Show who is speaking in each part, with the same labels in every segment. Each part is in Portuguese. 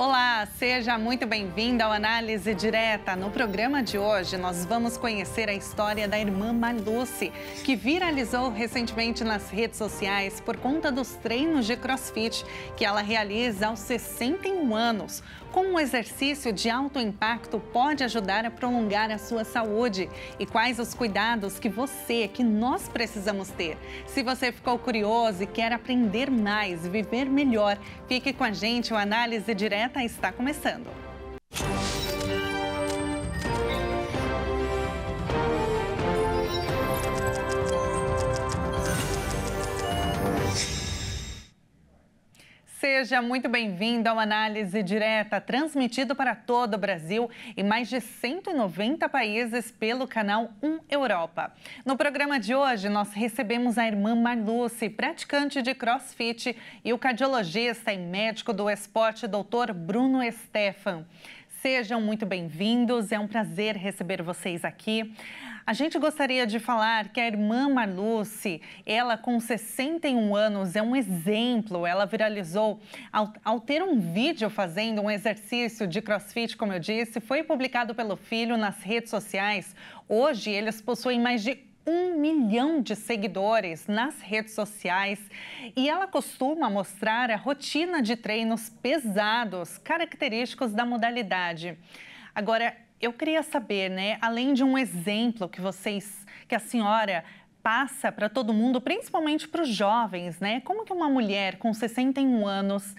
Speaker 1: Olá, seja muito bem-vindo ao Análise Direta. No programa de hoje, nós vamos conhecer a história da irmã Maluce, que viralizou recentemente nas redes sociais por conta dos treinos de crossfit que ela realiza aos 61 anos. Como um exercício de alto impacto pode ajudar a prolongar a sua saúde? E quais os cuidados que você, que nós precisamos ter? Se você ficou curioso e quer aprender mais, viver melhor, fique com a gente, o Análise Direta está começando. Seja muito bem-vindo ao Análise Direta, transmitido para todo o Brasil e mais de 190 países pelo canal 1 Europa. No programa de hoje, nós recebemos a irmã Marluce, praticante de crossfit, e o cardiologista e médico do esporte, doutor Bruno Stefan. Sejam muito bem-vindos, é um prazer receber vocês aqui. A gente gostaria de falar que a irmã Marluce, ela com 61 anos, é um exemplo. Ela viralizou ao, ao, ter um vídeo fazendo um exercício de crossfit, como eu disse, foi publicado pelo filho nas redes sociais. Hoje, eles possuem mais de um milhão de seguidores nas redes sociais e ela costuma mostrar a rotina de treinos pesados, característicos da modalidade. Agora, eu queria saber, né, além de um exemplo que vocês, que a senhora passa para todo mundo, principalmente para os jovens, né? Como que uma mulher com 61 anos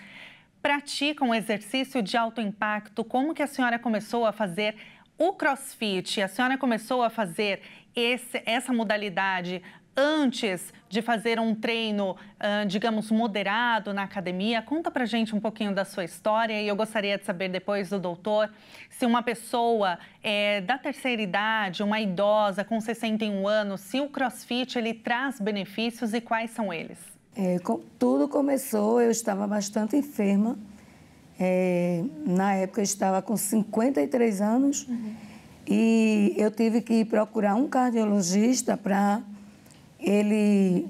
Speaker 1: pratica um exercício de alto impacto? Como que a senhora começou a fazer o CrossFit? A senhora começou a fazer esse, essa modalidade antes de fazer um treino, ah, digamos, moderado na academia? Conta pra gente um pouquinho da sua história e eu gostaria de saber depois do doutor se uma pessoa é, da terceira idade, uma idosa com 61 anos, se o crossfit ele traz benefícios e quais são eles?
Speaker 2: É, tudo começou, eu estava bastante enferma. É, na época eu estava com 53 anos. Uhum e eu tive que procurar um cardiologista para ele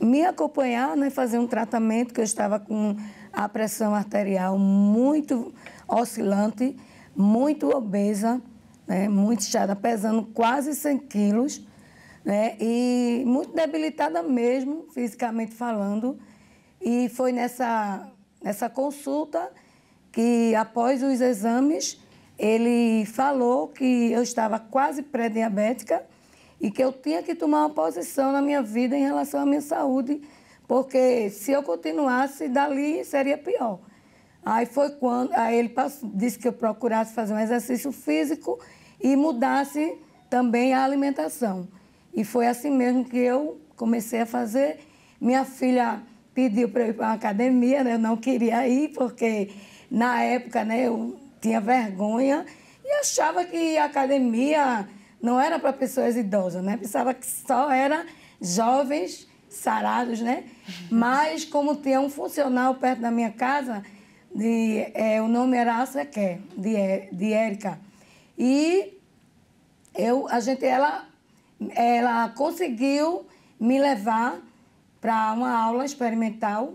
Speaker 2: me acompanhar, né, fazer um tratamento, que eu estava com a pressão arterial muito oscilante, muito obesa, né, muito chata, pesando quase 100 quilos, né, e muito debilitada mesmo, fisicamente falando. E foi nessa, nessa consulta que, após os exames, ele falou que eu estava quase pré-diabética e que eu tinha que tomar uma posição na minha vida em relação à minha saúde, porque se eu continuasse dali seria pior. Aí foi quando aí ele passou, disse que eu procurasse fazer um exercício físico e mudasse também a alimentação. E foi assim mesmo que eu comecei a fazer. Minha filha pediu para eu ir para uma academia, né? eu não queria ir, porque na época né, eu tinha vergonha e achava que a academia não era para pessoas idosas, né? Pensava que só era jovens sarados, né? Mas como tinha um funcional perto da minha casa, de, é, o nome era Assequer, de, de Érica. E eu, a gente, ela, ela conseguiu me levar para uma aula experimental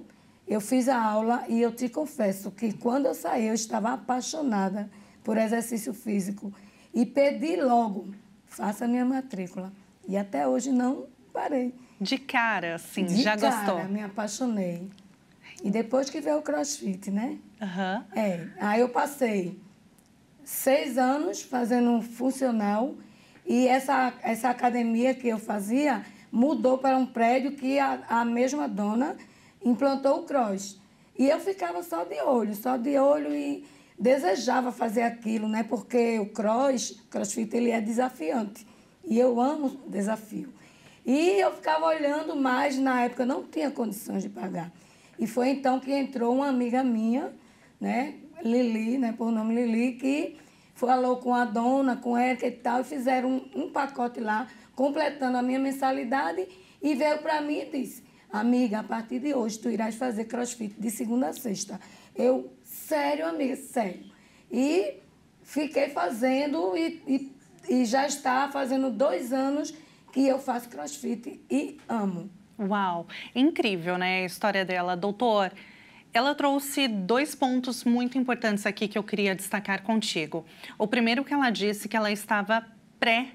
Speaker 2: eu fiz a aula e eu te confesso que quando eu saí, eu estava apaixonada por exercício físico e pedi logo, faça minha matrícula. E até hoje não parei.
Speaker 1: De cara, assim, De já cara, gostou? me
Speaker 2: apaixonei. E depois que veio o crossfit, né? Uhum. É, aí eu passei seis anos fazendo um funcional e essa, essa academia que eu fazia mudou para um prédio que a, a mesma dona implantou o cross. E eu ficava só de olho, só de olho e desejava fazer aquilo, né? Porque o cross, crossfit, ele é desafiante. E eu amo desafio. E eu ficava olhando, mas na época não tinha condições de pagar. E foi então que entrou uma amiga minha, né? Lili, né? Por nome Lili, que falou com a dona, com a Erika e tal, e fizeram um, um pacote lá, completando a minha mensalidade, e veio para mim e disse, Amiga, a partir de hoje tu irás fazer crossfit de segunda a sexta. Eu, sério, amiga, sério. E fiquei fazendo e, e, e já está fazendo dois anos que eu faço crossfit e amo.
Speaker 1: Uau, incrível, né? A história dela. Doutor, ela trouxe dois pontos muito importantes aqui que eu queria destacar contigo. O primeiro que ela disse que ela estava pré,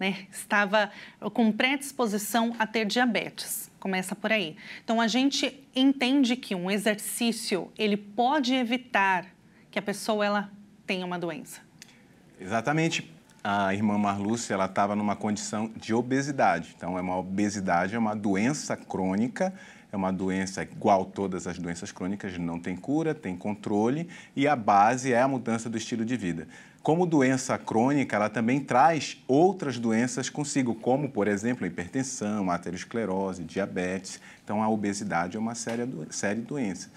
Speaker 1: né? Estava com predisposição a ter diabetes. Começa por aí. Então a gente entende que um exercício ele pode evitar que a pessoa ela tenha uma doença.
Speaker 3: Exatamente. A irmã Marlúcia, ela estava numa condição de obesidade. Então, é uma obesidade, é uma doença crônica, é uma doença igual todas as doenças crônicas, não tem cura, tem controle e a base é a mudança do estilo de vida. Como doença crônica, ela também traz outras doenças consigo, como, por exemplo, hipertensão, aterosclerose, diabetes. Então, a obesidade é uma séria, de doenças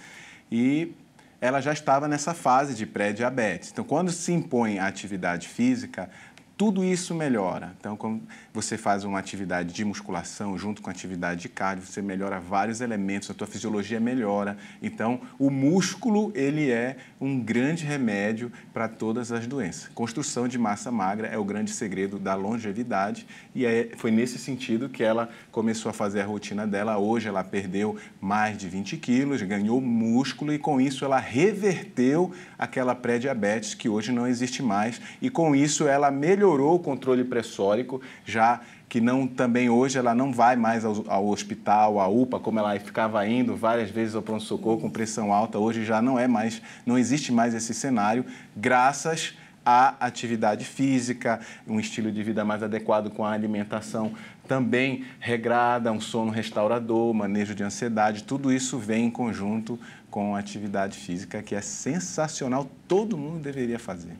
Speaker 3: E ela já estava nessa fase de pré-diabetes. Então, quando se impõe a atividade física, tudo isso melhora. Então, quando você faz uma atividade de musculação junto com atividade de cardio, você melhora vários elementos, a tua fisiologia melhora. Então, o músculo, ele é um grande remédio para todas as doenças. Construção de massa magra é o grande segredo da longevidade e é, foi nesse sentido que ela começou a fazer a rotina dela. Hoje ela perdeu mais de 20 quilos, ganhou músculo e com isso ela reverteu aquela pré-diabetes que hoje não existe mais e com isso ela melhorou melhorou o controle pressórico, já que não também hoje ela não vai mais ao, ao hospital, à UPA, como ela ficava indo várias vezes ao pronto-socorro com pressão alta, hoje já não é mais, não existe mais esse cenário, graças a atividade física, um estilo de vida mais adequado com a alimentação também regrada, um sono restaurador, manejo de ansiedade, tudo isso vem em conjunto com a atividade física, que é sensacional, todo mundo deveria fazer.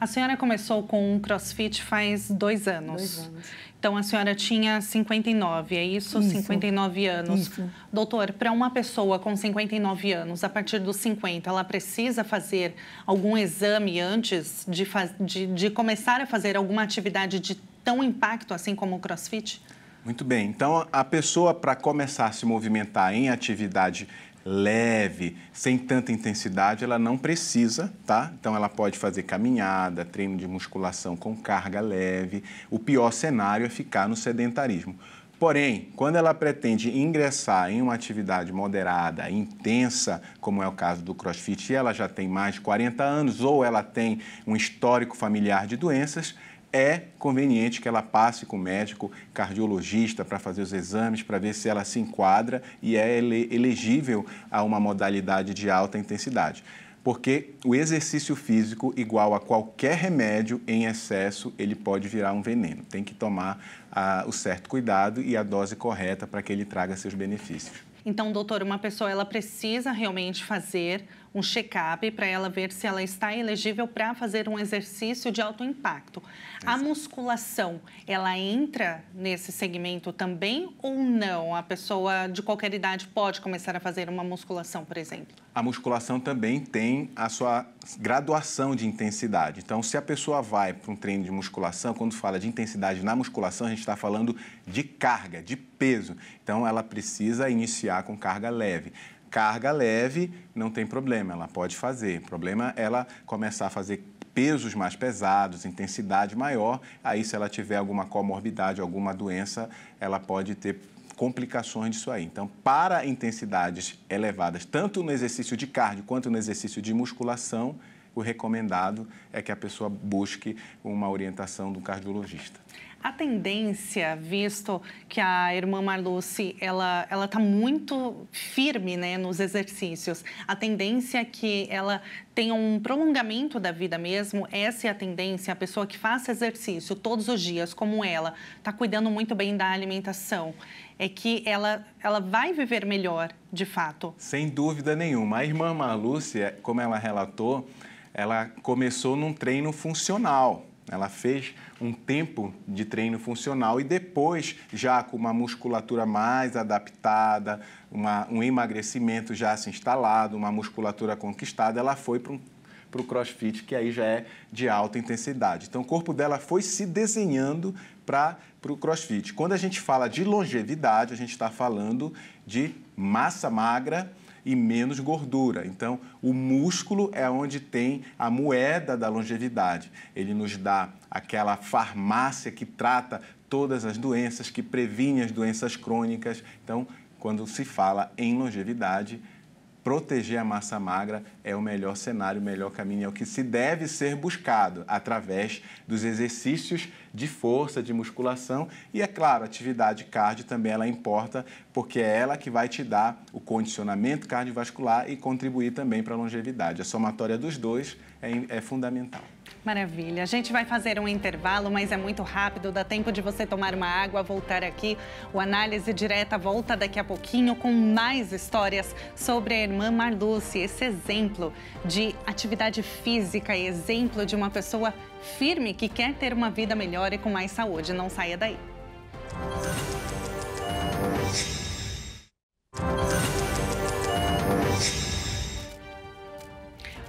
Speaker 1: A senhora começou com um crossfit faz dois anos. Dois anos. Então, a senhora tinha 59, é isso? isso. 59 anos. Isso. Doutor, para uma pessoa com 59 anos, a partir dos 50, ela precisa fazer algum exame antes de, de, de começar a fazer alguma atividade de tão impacto assim como o crossfit?
Speaker 3: Muito bem. Então, a pessoa, para começar a se movimentar em atividade leve, sem tanta intensidade, ela não precisa, tá? Então ela pode fazer caminhada, treino de musculação com carga leve. O pior cenário é ficar no sedentarismo. Porém, quando ela pretende ingressar em uma atividade moderada, intensa, como é o caso do crossfit, e ela já tem mais de 40 anos ou ela tem um histórico familiar de doenças, é conveniente que ela passe com o médico cardiologista para fazer os exames, para ver se ela se enquadra e é elegível a uma modalidade de alta intensidade. Porque o exercício físico, igual a qualquer remédio em excesso, ele pode virar um veneno. Tem que tomar ah, o certo cuidado e a dose correta para que ele traga seus benefícios.
Speaker 1: Então, doutor, uma pessoa ela precisa realmente fazer um check-up para ela ver se ela está elegível para fazer um exercício de alto impacto. Exato. A musculação, ela entra nesse segmento também ou não? A pessoa de qualquer idade pode começar a fazer uma musculação, por exemplo?
Speaker 3: A musculação também tem a sua graduação de intensidade. Então, se a pessoa vai para um treino de musculação, quando fala de intensidade na musculação, a gente está falando de carga, de peso. Então, ela precisa iniciar com carga leve. Carga leve, não tem problema, ela pode fazer. O problema é ela começar a fazer pesos mais pesados, intensidade maior. Aí, se ela tiver alguma comorbidade, alguma doença, ela pode ter complicações disso aí. Então, para intensidades elevadas, tanto no exercício de cardio quanto no exercício de musculação, o recomendado é que a pessoa busque uma orientação do cardiologista.
Speaker 1: A tendência, visto que a irmã Marluce, ela ela está muito firme, né, nos exercícios. A tendência é que ela tenha um prolongamento da vida mesmo, essa é a tendência, a pessoa que faça exercício todos os dias, como ela, está cuidando muito bem da alimentação, é que ela ela vai viver melhor, de fato.
Speaker 3: Sem dúvida nenhuma. A irmã Marluce, é, como ela relatou, ela começou num treino funcional. Ela fez um tempo de treino funcional e depois, já com uma musculatura mais adaptada, uma, um emagrecimento já se instalado, uma musculatura conquistada, ela foi para um para o crossfit, que aí já é de alta intensidade. Então, o corpo dela foi se desenhando para o crossfit. Quando a gente fala de longevidade, a gente está falando de massa magra e menos gordura. Então, o músculo é onde tem a moeda da longevidade. Ele nos dá aquela farmácia que trata todas as doenças, que previne as doenças crônicas. Então, quando se fala em longevidade, proteger a massa magra é o melhor cenário, o melhor caminho, é o que se deve ser buscado através dos exercícios de força, de musculação e, é claro, atividade cardio também ela importa, porque é ela que vai te dar o condicionamento cardiovascular e contribuir também para a longevidade. A somatória dos dois é, é fundamental.
Speaker 1: Maravilha. A gente vai fazer um intervalo, mas é muito rápido, dá tempo de você tomar uma água, voltar aqui. O Análise Direta volta daqui a pouquinho com mais histórias sobre a irmã Marluce, esse exemplo de atividade física e exemplo de uma pessoa firme que quer ter uma vida melhor e com mais saúde. Não saia daí.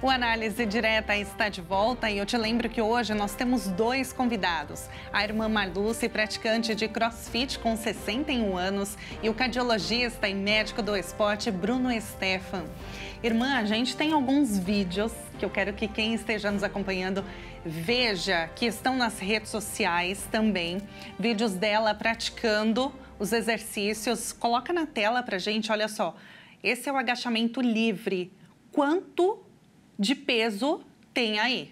Speaker 1: O Análise Direta está de volta e eu te lembro que hoje nós temos dois convidados. A irmã Marluce, praticante de crossfit com 61 anos, e o cardiologista e médico do esporte Bruno Stefan. Irmã, a gente tem alguns vídeos que eu quero que quem esteja nos acompanhando veja que estão nas redes sociais também. Vídeos dela praticando os exercícios. Coloca na tela pra gente, olha só. Esse é o agachamento livre. Quanto de peso tem aí?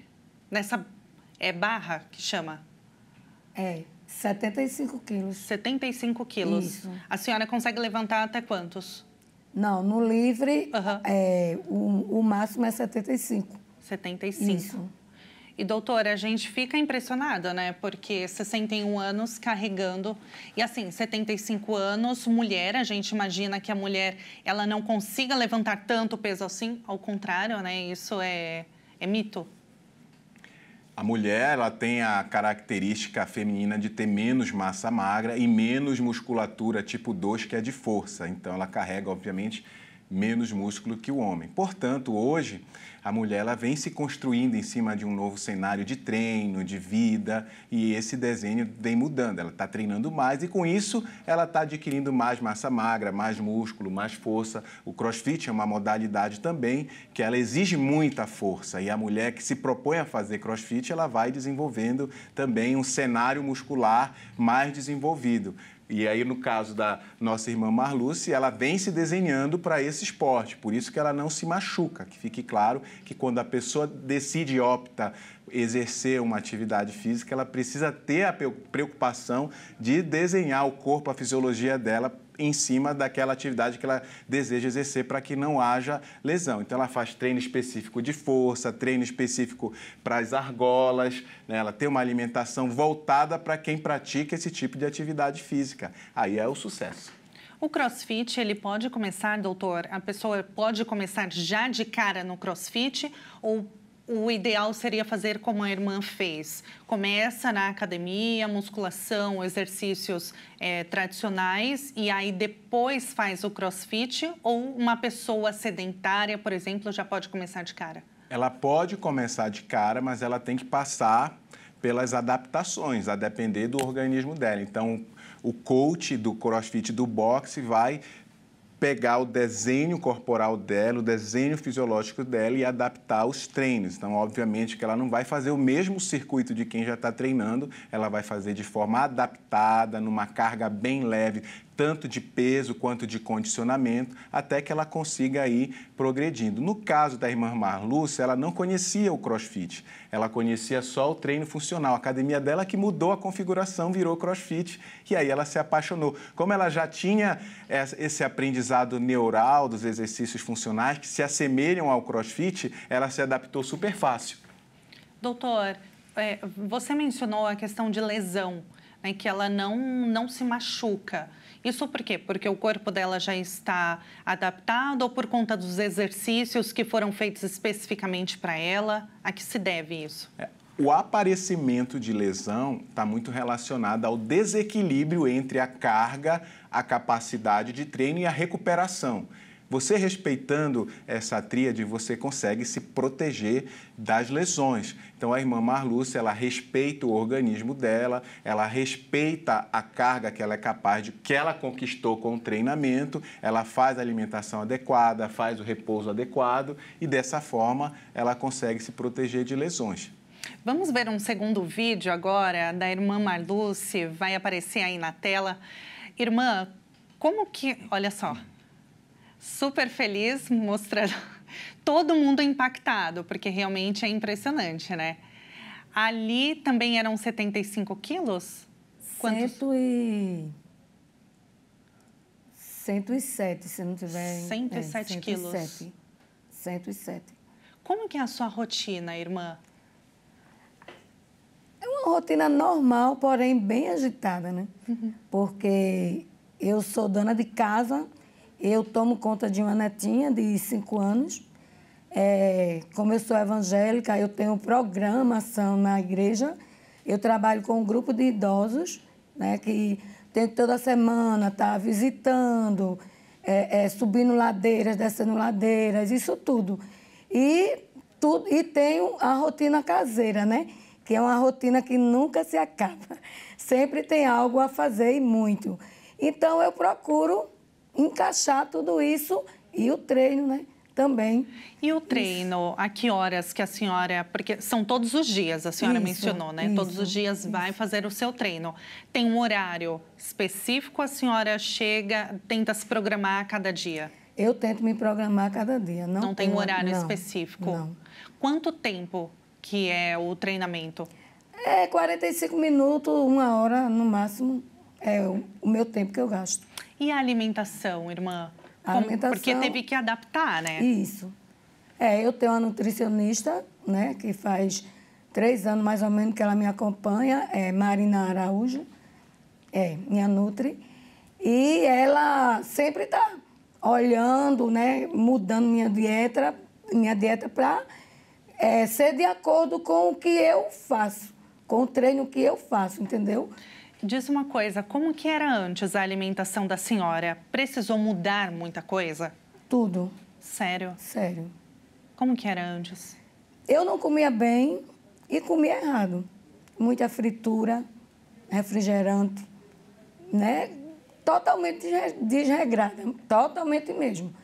Speaker 1: Nessa é barra que chama? É, 75 quilos. 75 quilos. Isso. A senhora consegue levantar até quantos?
Speaker 2: Não, no livre, uhum. é, o, o máximo é 75.
Speaker 1: 75. Isso. E doutora, a gente fica impressionada, né? Porque 61 anos carregando e assim, 75 anos, mulher, a gente imagina que a mulher ela não consiga levantar tanto peso assim, ao contrário, né? Isso é, é mito.
Speaker 3: A mulher ela tem a característica feminina de ter menos massa magra e menos musculatura tipo 2, que é de força. Então ela carrega, obviamente, menos músculo que o homem. Portanto, hoje, a mulher ela vem se construindo em cima de um novo cenário de treino, de vida, e esse desenho vem mudando. Ela está treinando mais e, com isso, ela está adquirindo mais massa magra, mais músculo, mais força. O crossfit é uma modalidade também que ela exige muita força, e a mulher que se propõe a fazer crossfit, ela vai desenvolvendo também um cenário muscular mais desenvolvido. E aí, no caso da nossa irmã Marluce, ela vem se desenhando para esse esporte, por isso que ela não se machuca. Que fique claro que quando a pessoa decide e opta exercer uma atividade física, ela precisa ter a preocupação de desenhar o corpo, a fisiologia dela em cima daquela atividade que ela deseja exercer para que não haja lesão. Então, ela faz treino específico de força, treino específico para as argolas, né? ela tem uma alimentação voltada para quem pratica esse tipo de atividade física. Aí é o sucesso.
Speaker 1: O CrossFit, ele pode começar, doutor? A pessoa pode começar já de cara no CrossFit ou o ideal seria fazer como a irmã fez. Começa na academia, musculação, exercícios é, tradicionais e aí depois faz o crossfit ou uma pessoa sedentária, por exemplo, já pode começar de cara?
Speaker 3: Ela pode começar de cara, mas ela tem que passar pelas adaptações, a depender do organismo dela. Então, o coach do crossfit do boxe vai pegar o desenho corporal dela, o desenho fisiológico dela e adaptar os treinos. Então, obviamente que ela não vai fazer o mesmo circuito de quem já está treinando, ela vai fazer de forma adaptada, numa carga bem leve, tanto de peso quanto de condicionamento, até que ela consiga ir progredindo. No caso da irmã Marlúcia, ela não conhecia o crossfit, ela conhecia só o treino funcional. A academia dela que mudou a configuração, virou crossfit, e aí ela se apaixonou. Como ela já tinha esse aprendizado neural dos exercícios funcionais que se assemelham ao crossfit, ela se adaptou super fácil.
Speaker 1: Doutor, é, você mencionou a questão de lesão, né, que ela não, não se machuca. Isso por quê? Porque o corpo dela já está adaptado ou por conta dos exercícios que foram feitos especificamente para ela? A que se deve isso? É.
Speaker 3: O aparecimento de lesão está muito relacionado ao desequilíbrio entre a carga, a capacidade de treino e a recuperação. Você respeitando essa tríade, você consegue se proteger das lesões. Então a irmã Marlúcia, ela respeita o organismo dela, ela respeita a carga que ela é capaz de que ela conquistou com o treinamento, ela faz a alimentação adequada, faz o repouso adequado e dessa forma ela consegue se proteger de lesões.
Speaker 1: Vamos ver um segundo vídeo agora da irmã Marluce, vai aparecer aí na tela. Irmã, como que, olha só, super feliz mostrando todo mundo impactado, porque realmente é impressionante, né? Ali também eram 75 quilos? Quantos? Cento e...
Speaker 2: 107, se não tiver... 107 é, 107 quilos. 107. 107.
Speaker 1: Como que é a sua rotina, irmã?
Speaker 2: É uma rotina normal, porém bem agitada, né? Uhum. Porque eu sou dona de casa eu tomo conta de uma netinha de cinco anos. É, como eu sou evangélica, eu tenho programação na igreja. Eu trabalho com um grupo de idosos, né, que tem toda semana tá visitando, é, é, subindo ladeiras, descendo ladeiras, isso tudo. E tudo e tenho a rotina caseira, né? Que é uma rotina que nunca se acaba. Sempre tem algo a fazer e muito. Então eu procuro encaixar tudo isso e o treino, né? Também. E o
Speaker 1: treino, a que horas que a senhora. Porque são todos os dias, a senhora isso, mencionou, né? Isso, todos os dias isso. vai fazer o seu treino. Tem um horário específico, a senhora chega, tenta se programar a cada dia?
Speaker 2: Eu tento me programar cada dia. Não, não tem um horário não, específico? Não.
Speaker 1: Quanto tempo que é o treinamento?
Speaker 2: É 45 minutos, uma hora no máximo. É o, o meu tempo que eu gasto.
Speaker 1: E a alimentação, irmã? A alimentação, porque teve que adaptar, né? Isso.
Speaker 2: É, eu tenho uma nutricionista, né, que faz três anos mais ou menos que ela me acompanha, é Marina Araújo, é minha nutri, e ela sempre está olhando, né, mudando minha dieta, minha dieta para é, ser de acordo com o que eu faço, com o treino que eu faço,
Speaker 1: entendeu? diz uma coisa, como que era antes a alimentação da senhora? Precisou mudar muita coisa? Tudo. Sério? Sério. Como que era antes?
Speaker 2: Eu não comia bem e comia errado. Muita fritura, refrigerante, né? Totalmente desregrada, totalmente mesmo.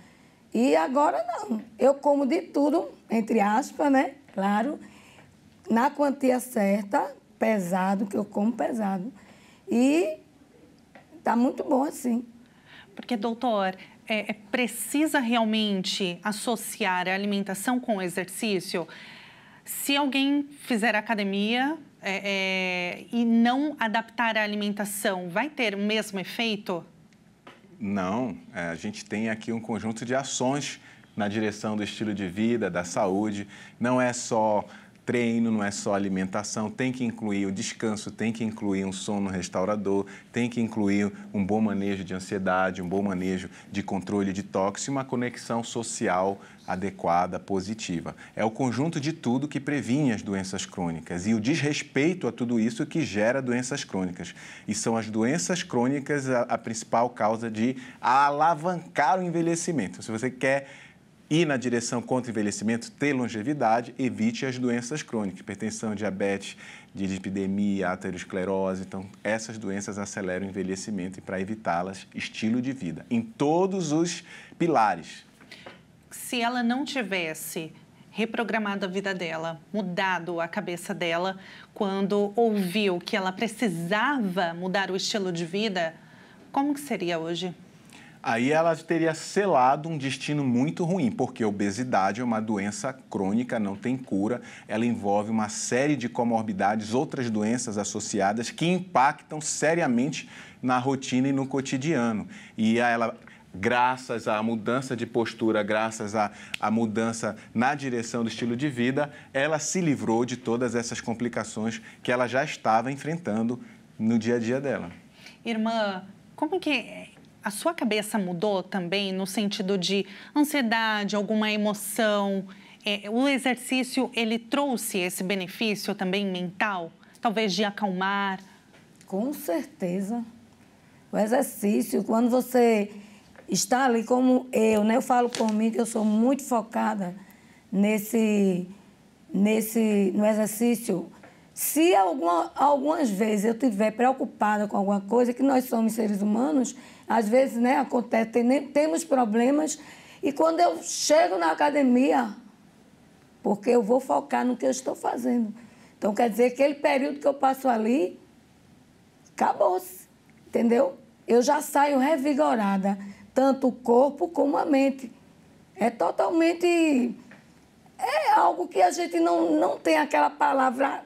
Speaker 2: E agora não. Eu como de tudo, entre aspas, né? Claro, na quantia certa, pesado, que eu como
Speaker 1: pesado e está muito bom assim. Porque, doutor, é, é, precisa realmente associar a alimentação com o exercício? Se alguém fizer academia é, é, e não adaptar a alimentação, vai ter o mesmo efeito?
Speaker 3: Não, é, a gente tem aqui um conjunto de ações na direção do estilo de vida, da saúde. Não é só treino, não é só alimentação, tem que incluir o descanso, tem que incluir um sono restaurador, tem que incluir um bom manejo de ansiedade, um bom manejo de controle de tóxico, uma conexão social adequada, positiva. É o conjunto de tudo que previne as doenças crônicas e o desrespeito a tudo isso que gera doenças crônicas. E são as doenças crônicas a, a principal causa de alavancar o envelhecimento. Se você quer ir na direção contra o envelhecimento, ter longevidade, evite as doenças crônicas, hipertensão, diabetes, dislipidemia, aterosclerose. Então, essas doenças aceleram o envelhecimento e para evitá-las, estilo de vida, em todos os pilares.
Speaker 1: Se ela não tivesse reprogramado a vida dela, mudado a cabeça dela, quando ouviu que ela precisava mudar o estilo de vida, como que seria hoje?
Speaker 3: Aí ela teria selado um destino muito ruim, porque a obesidade é uma doença crônica, não tem cura, ela envolve uma série de comorbidades, outras doenças associadas que impactam seriamente na rotina e no cotidiano. E ela graças à mudança de postura, graças à, à, mudança na direção do estilo de vida, ela se livrou de todas essas complicações que ela já estava enfrentando no dia a dia dela.
Speaker 1: Irmã, como que a sua cabeça mudou também no sentido de ansiedade, alguma emoção? É, o exercício, ele trouxe esse benefício também mental? Talvez de acalmar?
Speaker 2: Com certeza. O exercício, quando você está ali como eu, né? Eu falo por mim que eu sou muito focada nesse, nesse, no exercício se alguma, algumas vezes eu estiver preocupada com alguma coisa, que nós somos seres humanos, às vezes né, acontece, tem, temos problemas. E quando eu chego na academia, porque eu vou focar no que eu estou fazendo. Então quer dizer aquele período que eu passo ali, acabou-se, entendeu? Eu já saio revigorada, tanto o corpo como a mente. É totalmente. É algo que a gente não, não tem aquela palavra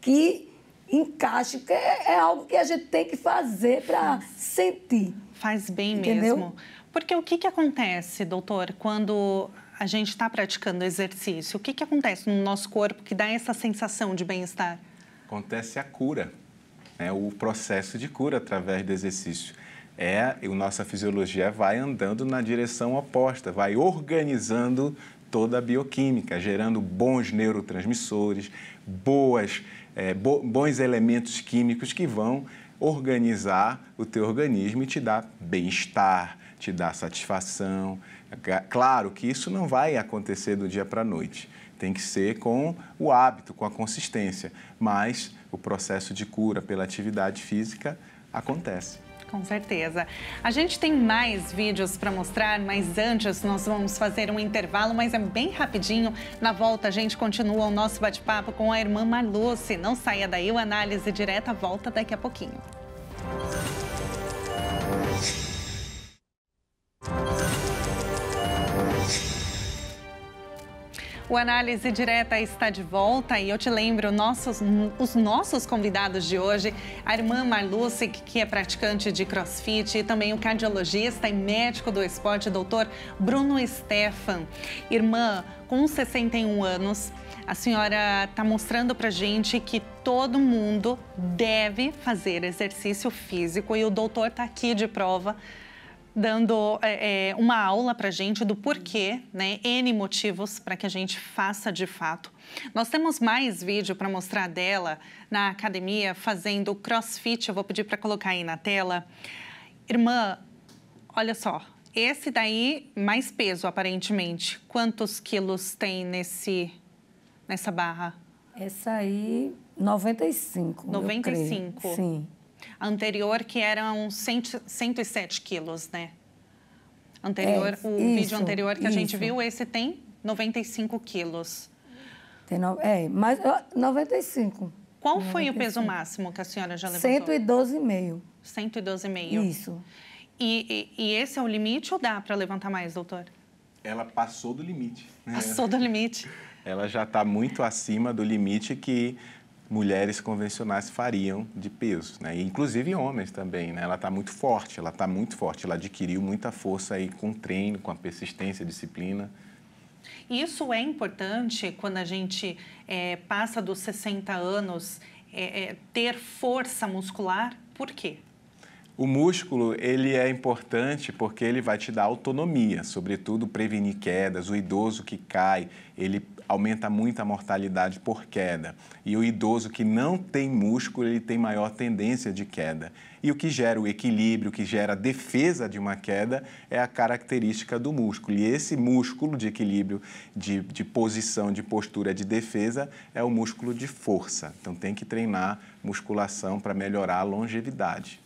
Speaker 2: que encaixe, porque é, é algo que a gente tem que fazer para sentir.
Speaker 1: Faz bem entendeu? mesmo. Porque o que, que acontece, doutor, quando a gente está praticando exercício? O que, que acontece no nosso corpo que dá essa sensação de bem-estar?
Speaker 3: Acontece a cura, né? o processo de cura através do exercício. É, a nossa fisiologia vai andando na direção oposta, vai organizando toda a bioquímica, gerando bons neurotransmissores, boas é, bo bons elementos químicos que vão organizar o teu organismo e te dar bem-estar, te dar satisfação. Claro que isso não vai acontecer do dia para a noite. Tem que ser com o hábito, com a consistência, mas o processo de cura pela atividade física acontece.
Speaker 1: Com certeza. A gente tem mais vídeos para mostrar, mas antes nós vamos fazer um intervalo, mas é bem rapidinho. Na volta a gente continua o nosso bate-papo com a irmã Marluce. Não saia daí, o Análise Direta volta daqui a pouquinho. O Análise Direta está de volta e eu te lembro nossos, os nossos convidados de hoje, a irmã Marluce, que é praticante de crossfit, e também o cardiologista e médico do esporte, doutor Bruno Stefan. Irmã, com 61 anos, a senhora está mostrando para gente que todo mundo deve fazer exercício físico e o doutor está aqui de prova dando é, é, uma aula para a gente do porquê, né? N motivos para que a gente faça de fato. Nós temos mais vídeo para mostrar dela na academia fazendo crossfit. Eu vou pedir para colocar aí na tela. Irmã, olha só. Esse daí, mais peso aparentemente. Quantos quilos tem nesse nessa barra?
Speaker 2: Essa aí, 95. 95? Sim
Speaker 1: anterior, que eram 100, 107 quilos, né? Anterior, é, o vídeo anterior que a gente viu, esse tem 95 quilos.
Speaker 2: Tem no, é, mas 95.
Speaker 1: Qual 95. foi o peso máximo que a senhora já levantou?
Speaker 2: 112,5.
Speaker 1: 112,5. Isso. E, e, e esse é o limite ou dá para levantar mais, doutor?
Speaker 3: Ela passou do limite. Né? Passou
Speaker 1: do limite.
Speaker 3: Ela já está muito acima do limite que mulheres convencionais fariam de peso, né? E, inclusive homens também, né? Ela está muito forte, ela está muito forte, ela adquiriu muita força aí com o treino, com a persistência, a disciplina.
Speaker 1: Isso é importante quando a gente é, passa dos 60 anos é, é, ter força muscular, por quê?
Speaker 3: O músculo, ele é importante porque ele vai te dar autonomia, sobretudo prevenir quedas. O idoso que cai, ele aumenta muito a mortalidade por queda. E o idoso que não tem músculo, ele tem maior tendência de queda. E o que gera o equilíbrio, o que gera a defesa de uma queda é a característica do músculo. E esse músculo de equilíbrio, de, de posição, de postura, de defesa, é o músculo de força. Então tem que treinar musculação para melhorar a longevidade.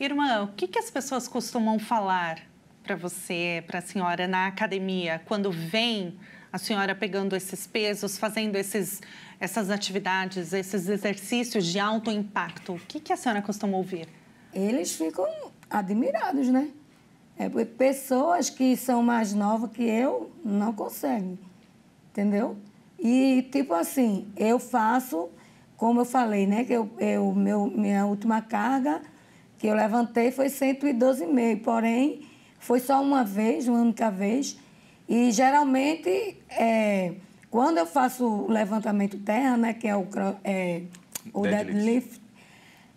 Speaker 1: Irmã, o que, que as pessoas costumam falar para você, para a senhora na academia, quando vem a senhora pegando esses pesos, fazendo esses, essas atividades, esses exercícios de alto impacto? O que, que a senhora costuma ouvir?
Speaker 2: Eles ficam admirados, né? É, pessoas que são mais novas que eu não conseguem, entendeu? E, tipo assim, eu faço, como eu falei, né? Que eu, eu meu, minha última carga que eu levantei foi 112,5, porém foi só uma vez, uma única vez. E geralmente, é, quando eu faço o levantamento terra, né, que é o, é, o deadlift,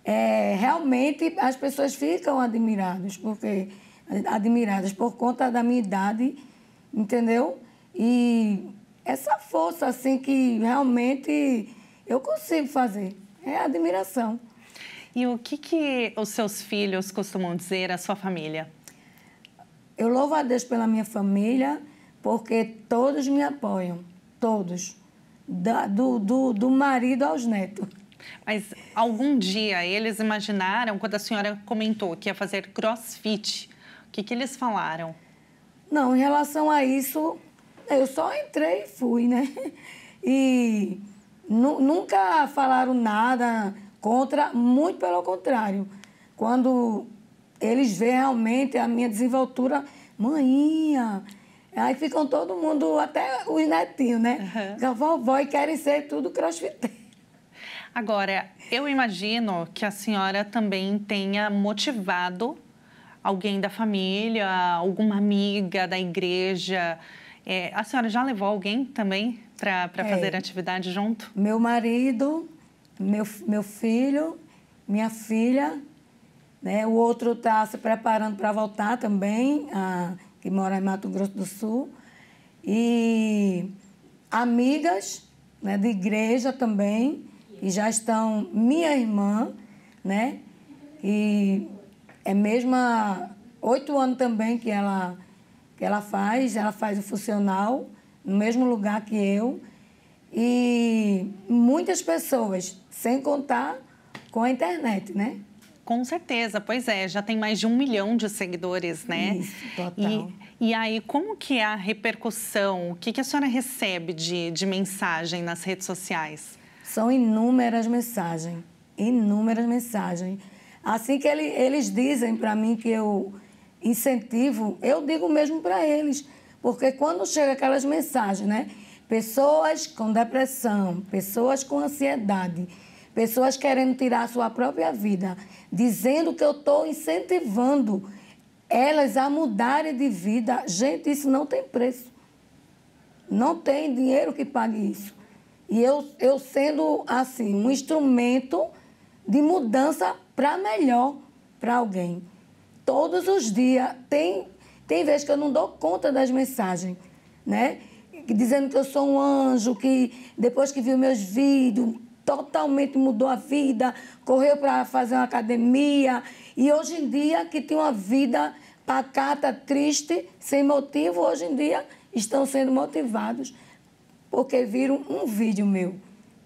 Speaker 2: é, realmente as pessoas ficam admiradas, porque admiradas por conta da minha idade, entendeu? E essa força assim que realmente eu consigo fazer. É admiração.
Speaker 1: E o que, que os seus filhos costumam dizer à sua família? Eu
Speaker 2: louvo a Deus pela minha família, porque todos me apoiam, todos, da, do, do, do marido aos netos.
Speaker 1: Mas algum dia eles imaginaram, quando a senhora comentou que ia fazer crossfit, o que, que eles falaram?
Speaker 2: Não, em relação a isso, eu só entrei e fui, né? E nunca falaram nada, contra, muito pelo contrário. Quando eles veem realmente a minha desenvoltura, maninha. Aí ficam todo mundo, até os netinhos, né? Uhum. A vovó e querem ser tudo crossfiteiro.
Speaker 1: Agora, eu imagino que a senhora também tenha motivado alguém da família, alguma amiga da igreja. É, a senhora já levou alguém também para é. fazer atividade junto? Meu
Speaker 2: marido, meu, meu filho, minha filha, né? o outro está se preparando para voltar também, a, que mora em Mato Grosso do Sul. E amigas né, de igreja também, e já estão minha irmã, né? E é mesmo oito anos também que ela, que ela faz, ela faz o funcional no mesmo lugar que eu. E muitas pessoas, sem contar com a internet,
Speaker 1: né? Com certeza, pois é, já tem mais de um milhão de seguidores, né? Isso, total. E, e aí, como que é a repercussão? O que, que a senhora recebe de, de mensagem nas redes sociais?
Speaker 2: São inúmeras mensagens, inúmeras mensagens. Assim que ele, eles dizem para mim que eu incentivo, eu digo mesmo para eles, porque quando chega aquelas mensagens, né? pessoas com depressão, pessoas com ansiedade, pessoas querendo tirar a sua própria vida, dizendo que eu estou incentivando elas a mudarem de vida. Gente, isso não tem preço. Não tem dinheiro que pague isso. E eu, eu sendo, assim, um instrumento de mudança para melhor para alguém. Todos os dias. Tem, tem vezes que eu não dou conta das mensagens, né? dizendo que eu sou um anjo, que depois que viu meus vídeos, totalmente mudou a vida, correu para fazer uma academia. E hoje em dia, que tem uma vida pacata, triste, sem motivo, hoje em dia estão sendo motivados porque viram um vídeo meu.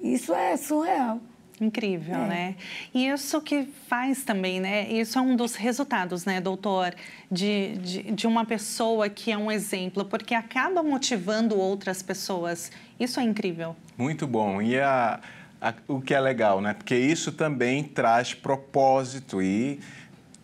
Speaker 2: Isso é surreal.
Speaker 1: Incrível, é. né? E isso que faz também, né? Isso é um dos resultados, né, doutor, de, de, de uma pessoa que é um exemplo, porque acaba motivando outras pessoas. Isso é incrível.
Speaker 3: Muito bom. E a, a, o que é legal, né? Porque isso também traz propósito e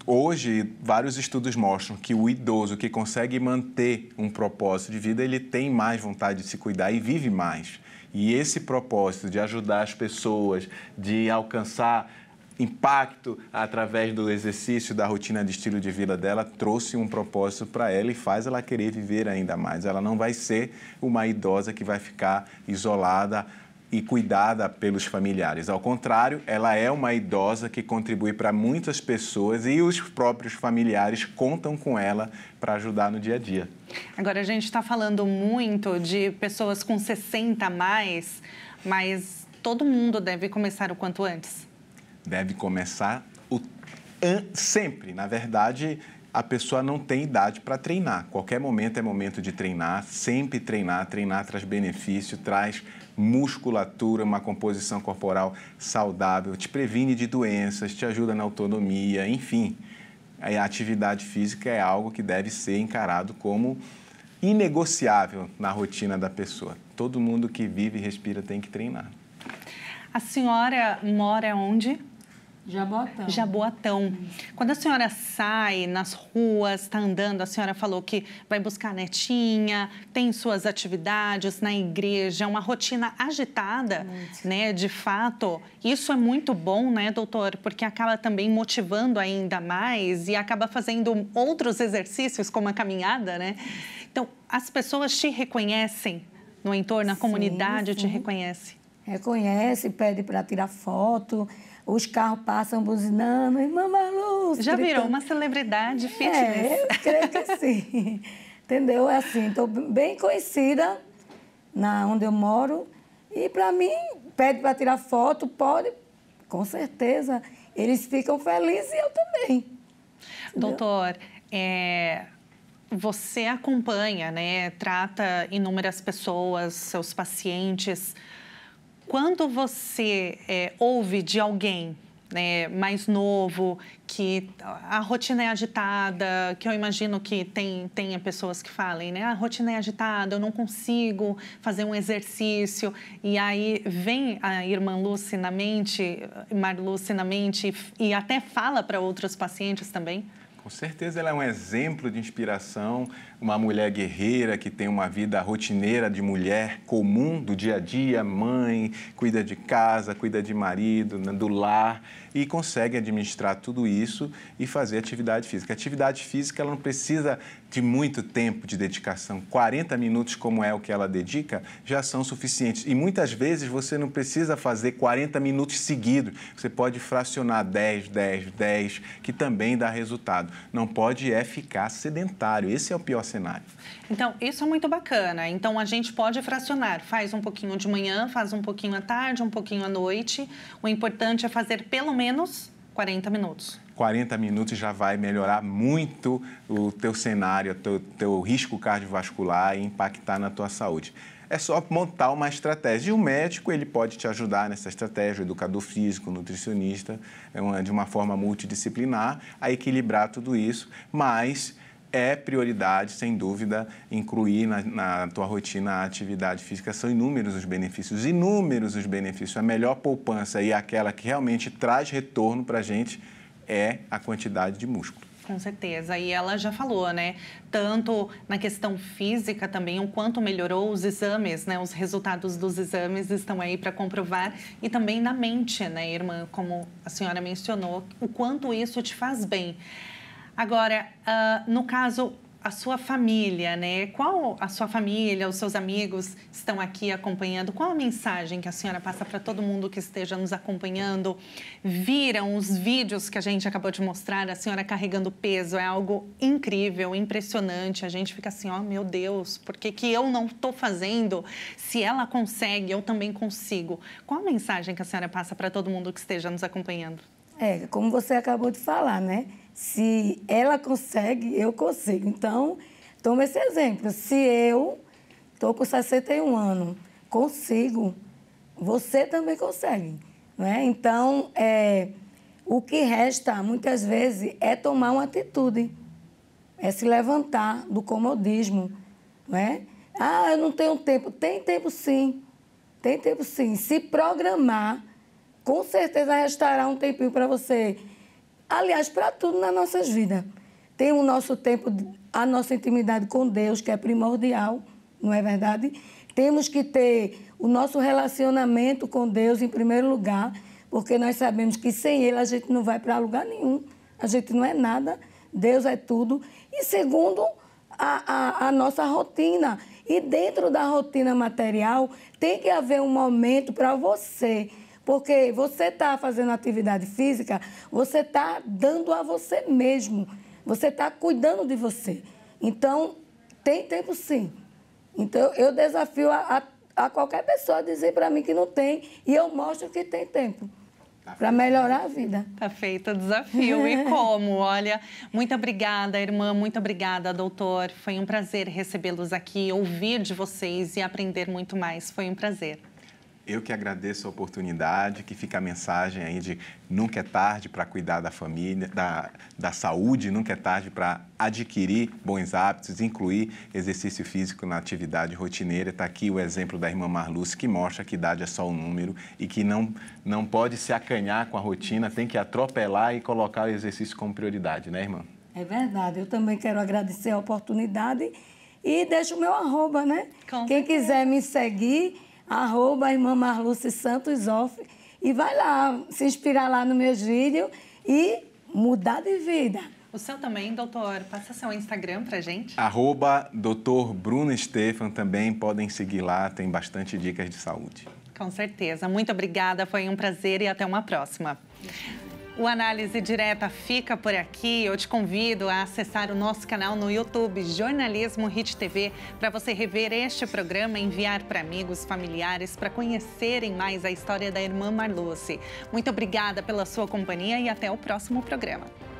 Speaker 3: hoje vários estudos mostram que o idoso que consegue manter um propósito de vida, ele tem mais vontade de se cuidar e vive mais. E esse propósito de ajudar as pessoas, de alcançar impacto através do exercício da rotina de estilo de vida dela trouxe um propósito para ela e faz ela querer viver ainda mais. Ela não vai ser uma idosa que vai ficar isolada e cuidada pelos familiares. Ao contrário, ela é uma idosa que contribui para muitas pessoas e os próprios familiares contam com ela para ajudar no dia a dia.
Speaker 1: Agora, a gente está falando muito de pessoas com 60 a mais, mas todo mundo deve começar o quanto antes?
Speaker 3: Deve começar o... sempre. Na verdade, a pessoa não tem idade para treinar. Qualquer momento é momento de treinar, sempre treinar, treinar traz benefício, traz musculatura, uma composição corporal saudável, te previne de doenças, te ajuda na autonomia, enfim. A atividade física é algo que deve ser encarado como inegociável na rotina da pessoa. Todo mundo que vive e respira tem que treinar.
Speaker 1: A senhora mora onde? Jaboatão. Né? Jaboatão. Hum. Quando a senhora sai nas ruas, está andando, a senhora falou que vai buscar a netinha, tem suas atividades na igreja, é uma rotina agitada, muito. né? De fato, isso é muito bom, né, doutor? Porque acaba também motivando ainda mais e acaba fazendo outros exercícios, como a caminhada, né? Então, as pessoas te reconhecem no entorno, a comunidade sim. te reconhece.
Speaker 2: Reconhece, pede para tirar foto os carros passam buzinando, irmã Marluz. Já gritando. virou uma
Speaker 1: celebridade é, fitness. É, eu
Speaker 2: creio que sim. Entendeu? É assim, estou bem conhecida na onde eu moro. E para mim, pede para tirar foto, pode, com certeza. Eles ficam felizes e eu também.
Speaker 1: Doutor, é, você acompanha, né? Trata inúmeras pessoas, seus pacientes quando você é, ouve de alguém né, mais novo, que a rotina é agitada, que eu imagino que tem, tenha pessoas que falem, né? Ah, a rotina é agitada, eu não consigo fazer um exercício. E aí vem a irmã Lúcia na mente, Marluce na mente, e até fala para outros pacientes também?
Speaker 3: certeza ela é um exemplo de inspiração, uma mulher guerreira que tem uma vida rotineira de mulher comum, do dia a dia, mãe, cuida de casa, cuida de marido, né, do lar e consegue administrar tudo isso e fazer atividade física. atividade física ela não precisa de muito tempo de dedicação. 40 minutos, como é o que ela dedica, já são suficientes. E muitas vezes você não precisa fazer 40 minutos seguidos. Você pode fracionar 10, 10, 10, que também dá resultado. Não pode é ficar sedentário. Esse é o pior cenário.
Speaker 1: Então, isso é muito bacana. Então, a gente pode fracionar. Faz um pouquinho de manhã, faz um pouquinho à tarde, um pouquinho à noite. O importante é fazer pelo menos menos 40 minutos.
Speaker 3: 40 minutos já vai melhorar muito o teu cenário, o teu, teu risco cardiovascular e impactar na tua saúde é só montar uma estratégia. E o médico ele pode te ajudar nessa estratégia, o educador físico, o nutricionista, é de uma forma multidisciplinar, a equilibrar tudo isso, mas é prioridade, sem dúvida, incluir na, na, tua rotina a atividade física. São inúmeros os benefícios, inúmeros os benefícios. A melhor poupança e aquela que realmente traz retorno para a gente é a quantidade de músculo.
Speaker 1: Com certeza. E ela já falou, né? Tanto na questão física também, o quanto melhorou os exames, né? Os resultados dos exames estão aí para comprovar. E também na mente, né, irmã? Como a senhora mencionou, o quanto isso te faz bem. Agora, uh, no caso, a sua família, né? Qual a sua família, os seus amigos estão aqui acompanhando? Qual a mensagem que a senhora passa para todo mundo que esteja nos acompanhando? Viram os vídeos que a gente acabou de mostrar, a senhora carregando peso, é algo incrível, impressionante. A gente fica assim, ó, oh, meu Deus, por que, que eu não estou fazendo? Se ela consegue, eu também consigo. Qual a mensagem que a senhora passa para todo mundo que esteja nos acompanhando?
Speaker 2: É, como você acabou de falar, né? Se ela consegue, eu consigo. Então, toma esse exemplo. Se eu estou com 61 anos, consigo, você também consegue. Né? Então, é, o que resta, muitas vezes, é tomar uma atitude, é se levantar do comodismo. Né? Ah, eu não tenho tempo. Tem tempo sim. Tem tempo sim. Se programar com certeza restará um tempinho para você. Aliás, para tudo nas nossas vidas. Tem o nosso tempo, a nossa intimidade com Deus, que é primordial, não é verdade? Temos que ter o nosso relacionamento com Deus em primeiro lugar, porque nós sabemos que sem Ele a gente não vai para lugar nenhum, a gente não é nada, Deus é tudo. E segundo, a, a, a nossa rotina. E dentro da rotina material, tem que haver um momento para você porque você está fazendo atividade física, você está dando a você mesmo, você está cuidando de você. Então, tem tempo sim. Então, eu desafio a, a, a qualquer pessoa a dizer para mim que não tem e eu mostro que tem tempo. Tá para melhorar a vida.
Speaker 1: Tá feito o desafio. E como? Olha, muito obrigada, irmã, muito obrigada, doutor. Foi um prazer recebê-los aqui, ouvir de vocês e aprender muito mais. Foi um prazer.
Speaker 3: Eu que agradeço a oportunidade, que fica a mensagem aí de nunca é tarde para cuidar da família, da, da saúde, nunca é tarde para adquirir bons hábitos, incluir exercício físico na atividade rotineira. Está aqui o exemplo da irmã Marluce, que mostra que idade é só um número e que não, não pode se acanhar com a rotina, tem que atropelar e colocar o exercício como prioridade, né, irmã?
Speaker 2: É verdade. Eu também quero agradecer a oportunidade e deixo o meu arroba, né? Com Quem quiser me seguir arroba irmã Marluce Santos Off, e vai lá, se inspirar lá nos meus vídeos e mudar de vida.
Speaker 1: O seu também, doutor, passa seu Instagram pra gente. Arroba
Speaker 3: doutor Bruno Stefan também, podem seguir lá, tem bastante dicas de saúde.
Speaker 1: Com certeza. Muito obrigada, foi um prazer e até uma próxima. O Análise Direta fica por aqui. Eu te convido a acessar o nosso canal no YouTube, Jornalismo Hit TV, para você rever este programa, enviar para amigos, familiares, para conhecerem mais a história da irmã Marluce. Muito obrigada pela sua companhia e até o próximo programa.